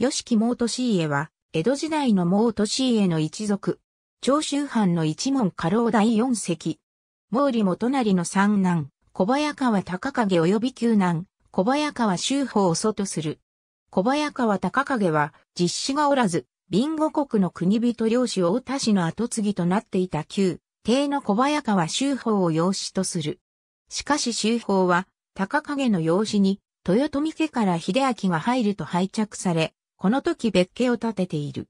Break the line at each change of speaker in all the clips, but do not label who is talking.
吉木毛利家は、江戸時代の毛利家の一族。長州藩の一門家老第四席。毛利元成の三男、小早川高景及び九男、小早川周法を祖とする。小早川高景は、実子がおらず、貧乏国の国人領主大田氏の跡継ぎとなっていた旧、帝の小早川周法を養子とする。しかし周法は、高景の養子に、豊臣家から秀明が入ると拝着され、この時別家を建てている。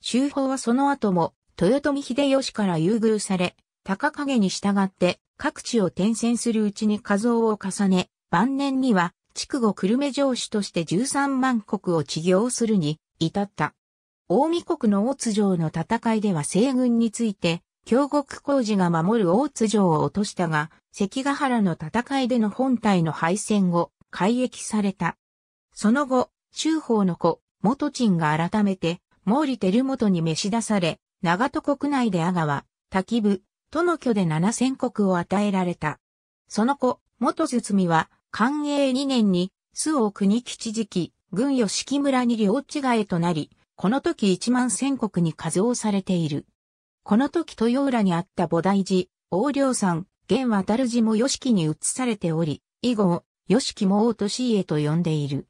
周法はその後も、豊臣秀吉から優遇され、高影に従って各地を転戦するうちに画像を重ね、晩年には、筑後久留米城主として13万国を治業するに至った。大見国の大津城の戦いでは西軍について、京極工事が守る大津城を落としたが、関ヶ原の戦いでの本体の敗戦後、改易された。その後、周法の子、元鎮が改めて、毛利輝元に召し出され、長戸国内で阿川、滝部、との居で七千国を与えられた。その後、元堤は、寛永二年に、須を国吉時期、軍吉木村に領地替えとなり、この時一万千国に数をされている。この時豊浦にあった菩提寺、王領山、現渡る寺も吉木に移されており、以後、吉木も大都市へと呼んでいる。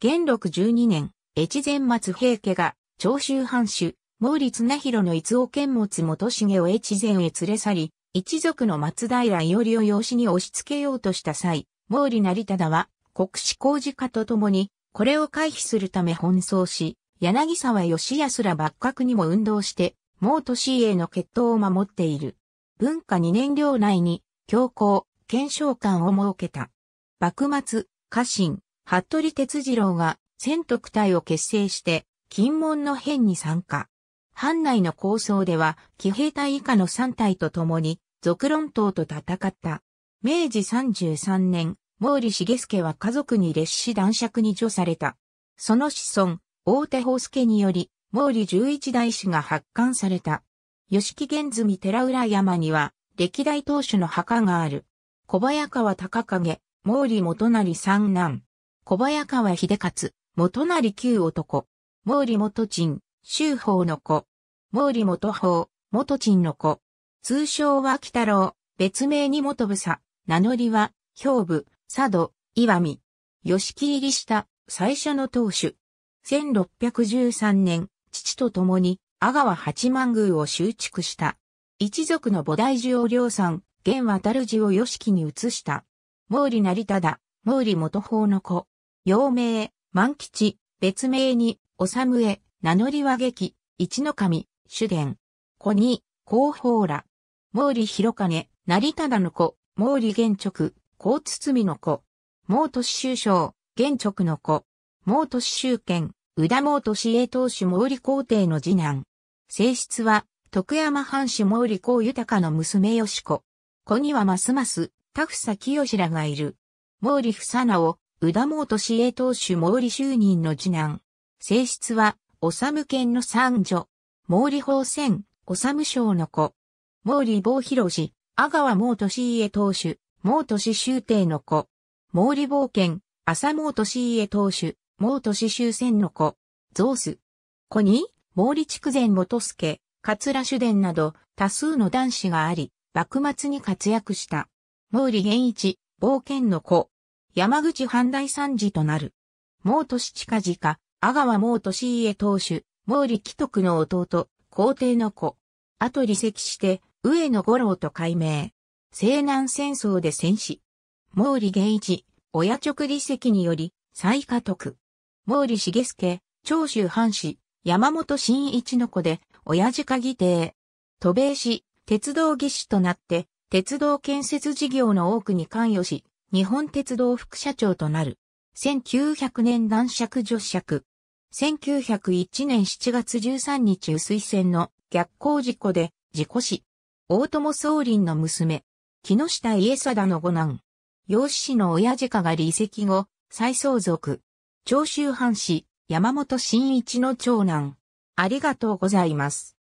元禄十二年、越前松平家が、長州藩主、毛利綱広の逸王剣持元重を越前へ連れ去り、一族の松平伊織を養子に押し付けようとした際、毛利成忠は、国史工事家と共に、これを回避するため奔走し、柳沢義康ら幕閣にも運動して、毛都市への決闘を守っている。文化2年領内に、教皇、検証官を設けた。幕末、家臣、服部哲次郎が千徳隊を結成して、金門の変に参加。藩内の構想では、騎兵隊以下の3隊と共に、俗論党と戦った。明治33年、毛利茂助は家族に列士男爵に除された。その子孫、大手宝助により、毛利十一代氏が発刊された。吉木玄積寺浦山には、歴代当主の墓がある。小早川隆景、毛利元成三男。小早川秀勝、元成旧男。毛利元鎮、周法の子。毛利元法、元鎮の子。通称は北郎、別名に元房。名乗りは、兵部、佐渡、岩見。吉木入りした最初の当主。1613年、父と共に阿川八幡宮を修築した。一族の菩提寺を領産、玄渡る寺を吉木に移した。毛利成忠、毛利元法の子。幼名、万吉、別名に、おさむえ、名乗り和劇、一の神、主伝。子に、広報ら。毛利広金、成忠の子、毛利玄直、高堤の子。毛利市州将、直の子。毛利市賢、宇田毛利栄衛当主毛利皇帝の次男。性質は、徳山藩主毛利孝豊の娘吉子。子にはますます、田房清らがいる。毛利房直、宇田毛都市営当主毛利就任の次男。性質は、おさ治県の三女。毛利法おさむ省の子。毛利坊広氏、阿川毛都市営当主、毛都市修帝の子。毛利坊県、浅毛都市営当主、毛都市修戦の子。ゾース。子に、毛利筑前元助、桂主伝など、多数の男子があり、幕末に活躍した。毛利源一、冒険の子。山口藩大参事となる。毛利近々、阿川毛利家当主、毛利貴徳の弟、皇帝の子。後離席して、上野五郎と改名。西南戦争で戦死。毛利源一、親直離席により、再家督。毛利茂介、長州藩士、山本新一の子で、親父家議定。渡米し、鉄道技師となって、鉄道建設事業の多くに関与し、日本鉄道副社長となる。1900年男爵女爵。1901年7月13日薄い線の逆行事故で事故死。大友総林の娘。木下家貞の五男。養子氏の親父家が離席後、再相続。長州藩士、山本新一の長男。ありがとうございます。